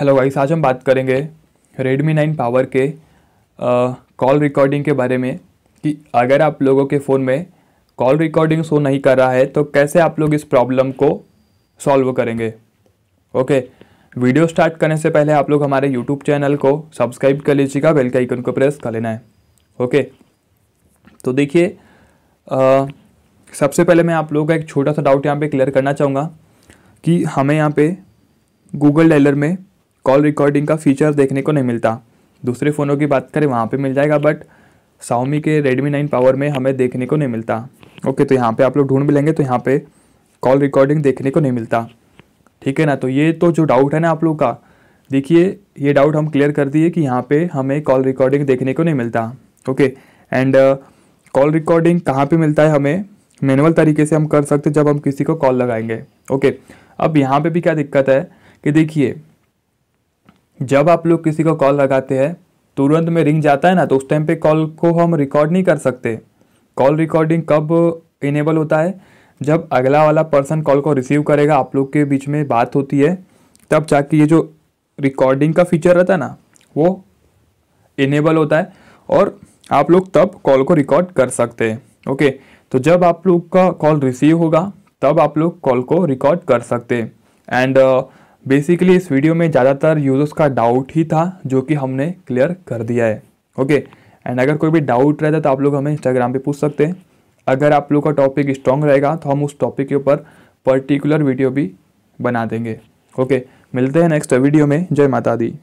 hello guys आज हम बात करेंगे रेडमी नाइन पावर के कॉल रिकॉर्डिंग के बारे में कि अगर आप लोगों के फ़ोन में कॉल रिकॉर्डिंग शो नहीं कर रहा है तो कैसे आप लोग इस प्रॉब्लम को सॉल्व करेंगे ओके वीडियो स्टार्ट करने से पहले आप लोग हमारे यूट्यूब चैनल को सब्सक्राइब कर लीजिएगा बेल के आइकन को प्रेस कर लेना है ओके तो देखिए सबसे पहले मैं आप लोगों का एक छोटा सा डाउट यहाँ पे क्लियर करना चाहूँगा कि हमें यहाँ पे गूगल डेलर में कॉल रिकॉर्डिंग का फीचर देखने को नहीं मिलता दूसरे फ़ोनों की बात करें वहाँ पे मिल जाएगा बट साउमी के रेडमी नाइन पावर में हमें देखने को नहीं मिलता ओके तो यहाँ पे आप लोग ढूंढ भी लेंगे तो यहाँ पे कॉल रिकॉर्डिंग देखने को नहीं मिलता ठीक है ना तो ये तो जो डाउट है ना आप लोग का देखिए ये डाउट हम क्लियर कर दिए कि यहाँ पर हमें कॉल रिकॉर्डिंग देखने को नहीं मिलता ओके एंड कॉल रिकॉर्डिंग कहाँ पर मिलता है हमें मैनुअल तरीके से हम कर सकते जब हम किसी को कॉल लगाएंगे ओके अब यहाँ पर भी क्या दिक्कत है कि देखिए जब आप लोग किसी को कॉल लगाते हैं तुरंत में रिंग जाता है ना तो उस टाइम पे कॉल को हम रिकॉर्ड नहीं कर सकते कॉल रिकॉर्डिंग कब इनेबल होता है जब अगला वाला पर्सन कॉल को रिसीव करेगा आप लोग के बीच में बात होती है तब जाके ये जो रिकॉर्डिंग का फीचर रहता है ना वो इनेबल होता है और आप लोग तब कॉल को रिकॉर्ड कर सकते हैं ओके तो जब आप लोग का कॉल रिसीव होगा तब आप लोग कॉल को रिकॉर्ड कर सकते हैं एंड uh, बेसिकली इस वीडियो में ज़्यादातर यूजर्स का डाउट ही था जो कि हमने क्लियर कर दिया है ओके एंड अगर कोई भी डाउट रहता तो आप लोग हमें इंस्टाग्राम पे पूछ सकते हैं अगर आप लोग का टॉपिक स्ट्रॉन्ग रहेगा तो हम उस टॉपिक के ऊपर पर्टिकुलर वीडियो भी बना देंगे ओके मिलते हैं नेक्स्ट वीडियो में जय माता दी